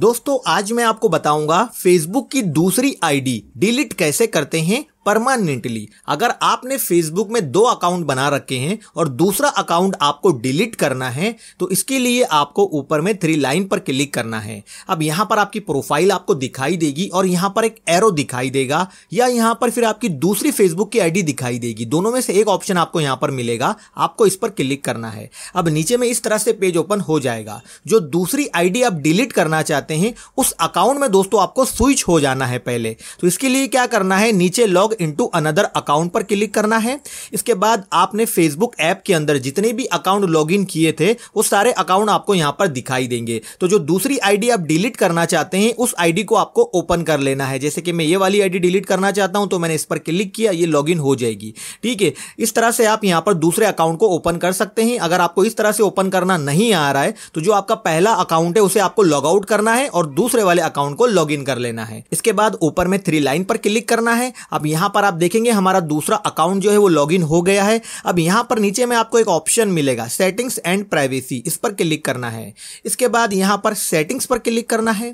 दोस्तों आज मैं आपको बताऊंगा फेसबुक की दूसरी आईडी डिलीट कैसे करते हैं परमानेंटली अगर आपने फेसबुक में दो अकाउंट बना रखे हैं और दूसरा अकाउंट आपको डिलीट करना है तो इसके लिए आपको ऊपर में थ्री लाइन पर क्लिक करना है अब यहां पर आपकी प्रोफाइल आपको दिखाई देगी और यहां पर एक एरो दिखाई देगा या यहां पर फिर आपकी दूसरी फेसबुक की आईडी दिखाई देगी दोनों में से एक ऑप्शन आपको यहां पर मिलेगा आपको इस पर क्लिक करना है अब नीचे में इस तरह से पेज ओपन हो जाएगा जो दूसरी आईडी आप डिलीट करना चाहते हैं उस अकाउंट में दोस्तों आपको स्विच हो जाना है पहले तो इसके लिए क्या करना है नीचे लॉग इनटू अनदर अकाउंट पर क्लिक करना है इसके बाद आपने फेसबुक ऐप के अंदर जितने भी अकाउंट लॉगिन किए थे वो सारे अकाउंट आपको यहाँ पर दिखाई देंगे तो जो दूसरी आईडी आप डिलीट करना चाहते हैं उस आईडी को आपको ओपन कर लेना है जैसे कि मैं ये वाली आईडी डिलीट करना चाहता हूं तो मैंने इस पर क्लिक किया ये लॉगिन हो जाएगी ठीक है इस तरह से आप यहाँ पर दूसरे अकाउंट को ओपन कर सकते हैं अगर आपको इस तरह से ओपन करना नहीं आ रहा है तो जो आपका पहला अकाउंट है उसे आपको लॉग आउट करना है और दूसरे वाले अकाउंट को लॉग इन कर लेना है इसके बाद ऊपर में थ्री लाइन पर क्लिक करना है आप यहाँ यहाँ पर आप देखेंगे हमारा दूसरा अकाउंट जो है वो लॉगिन हो गया है अब यहाँ पर नीचे में आपको एक ऑप्शन मिलेगा सेटिंग्स एंड प्राइवेसी इस पर क्लिक करना है इसके बाद यहाँ पर सेटिंग्स पर क्लिक करना है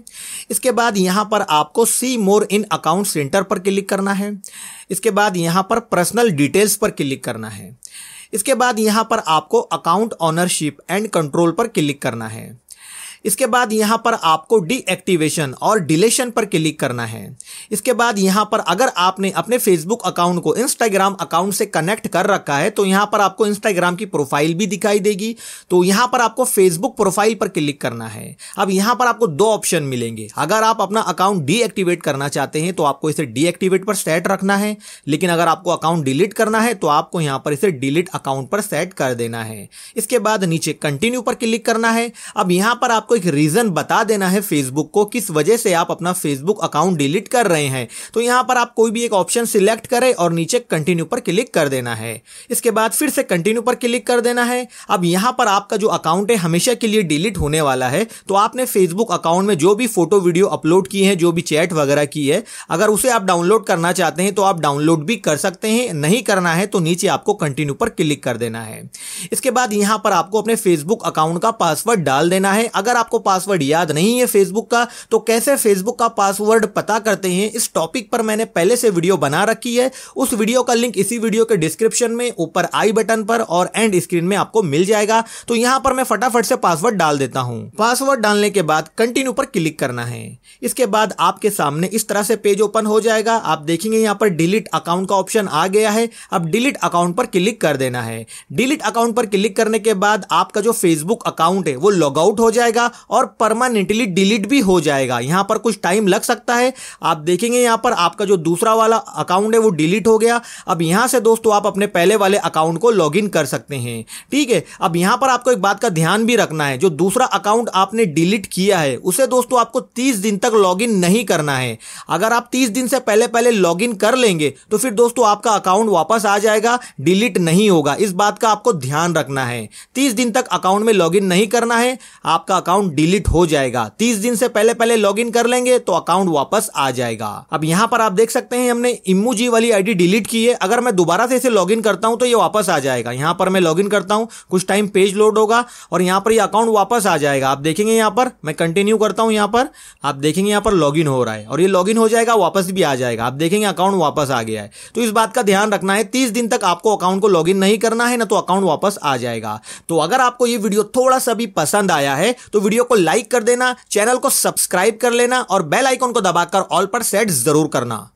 इसके बाद यहाँ पर आपको see more in account center पर क्लिक करना है इसके बाद यहाँ पर पर्सनल डिटेल्स पर क्लिक करना है इसके बाद यहाँ पर आपको अकाउंट ऑनरशिप एंड कंट्रोल पर क्लिक करना है इसके बाद यहां पर आपको डीएक्टिवेशन और डिलेशन पर क्लिक करना है इसके बाद यहां पर अगर आपने अपने फेसबुक अकाउंट को इंस्टाग्राम अकाउंट से कनेक्ट कर रखा है तो यहां पर आपको इंस्टाग्राम की प्रोफाइल भी दिखाई देगी तो यहां पर आपको फेसबुक प्रोफाइल पर क्लिक करना है अब यहां पर आपको दो ऑप्शन मिलेंगे अगर आप अपना अकाउंट डीएक्टिवेट करना चाहते हैं तो आपको इसे डीएक्टिवेट पर सेट रखना है लेकिन अगर आपको अकाउंट डिलीट करना है तो आपको यहां पर इसे डिलीट अकाउंट पर सेट कर देना है इसके बाद नीचे कंटिन्यू पर क्लिक करना है अब यहां पर आपको आपको एक रीज़न बता देना है फेसबुक को किस वजह से आप अपना फेसबुक अकाउंट डिलीट कर रहे हैं तो यहां पर आप कोई भी एक ऑप्शन सिलेक्ट करें और नीचे कंटिन्यू पर क्लिक कर देना है इसके बाद फिर से कंटिन्यू पर क्लिक कर देना है अब यहां पर आपका जो अकाउंट है हमेशा के लिए डिलीट होने वाला है तो आपने फेसबुक अकाउंट में जो भी फोटो वीडियो अपलोड की है जो भी चैट वगैरह की है अगर उसे आप डाउनलोड करना चाहते हैं तो आप डाउनलोड भी कर सकते हैं नहीं करना है तो नीचे आपको कंटिन्यू पर क्लिक कर देना है इसके बाद यहां पर आपको अपने फेसबुक अकाउंट का पासवर्ड डाल देना है अगर आपको पासवर्ड याद नहीं है फेसबुक का तो कैसे फेसबुक का पासवर्ड पता करते हैं इस टॉपिक पर मैंने पहले से वीडियो बना रखी है उस वीडियो का लिंक इसी वीडियो के डिस्क्रिप्शन में ऊपर आई बटन पर और एंड स्क्रीन में आपको मिल जाएगा तो यहां पर मैं फटाफट से पासवर्ड डाल देता हूं पासवर्ड डालने के बाद कंटिन्यू पर क्लिक करना है इसके बाद आपके सामने इस तरह से पेज ओपन हो जाएगा आप देखेंगे यहाँ पर डिलीट अकाउंट का ऑप्शन आ गया है अब डिलीट अकाउंट पर क्लिक कर देना है डिलीट अकाउंट पर क्लिक करने के बाद आपका जो फेसबुक अकाउंट है वो लॉग आउट हो जाएगा और परमानेंटली डिलीट भी हो जाएगा यहां पर कुछ टाइम लग सकता है आप देखेंगे यहां पर आपका जो दूसरा वाला अकाउंट है वो डिलीट हो गया अब यहां से दोस्तों आप अपने पहले वाले अकाउंट को लॉग कर सकते हैं ठीक है अब यहां पर आपको एक बात का ध्यान भी रखना है जो दूसरा अकाउंट आपने डिलीट किया है उसे दोस्तों आपको तीस दिन तक लॉग नहीं करना है अगर आप तीस दिन से पहले पहले लॉग कर लेंगे तो फिर दोस्तों आपका अकाउंट वापस आ जाएगा डिलीट नहीं होगा इस बात का आपको ध्यान रखना है तीस दिन तक अकाउंट में लॉग नहीं करना है आपका अकाउंट अकाउंट डिलीट हो जाएगा तीस दिन से पहले पहले लॉग कर लेंगे तो अकाउंट वापस आ जाएगा अब यहाँ पर आप देख सकते हैं हमने इमोजी वाली आईडी डिलीट की है अगर मैं दोबारा से इसे लॉग करता हूँ तो ये वापस आ जाएगा यहाँ पर मैं लॉग करता हूँ कुछ टाइम पेज लोड होगा और यहाँ पर ये अकाउंट वापस आ जाएगा आप देखेंगे यहाँ पर मैं कंटिन्यू करता हूँ यहाँ पर आप देखेंगे यहाँ पर लॉग हो रहा है और ये लॉग हो जाएगा वापस भी आ जाएगा आप देखेंगे अकाउंट वापस आ गया है तो इस बात का ध्यान रखना है तीस दिन तक आपको अकाउंट को लॉग नहीं करना है ना तो अकाउंट वापस आ जाएगा तो अगर आपको ये वीडियो थोड़ा सा भी पसंद आया है तो वीडियो को लाइक कर देना चैनल को सब्सक्राइब कर लेना और बेल आइकॉन को दबाकर ऑल पर सेट जरूर करना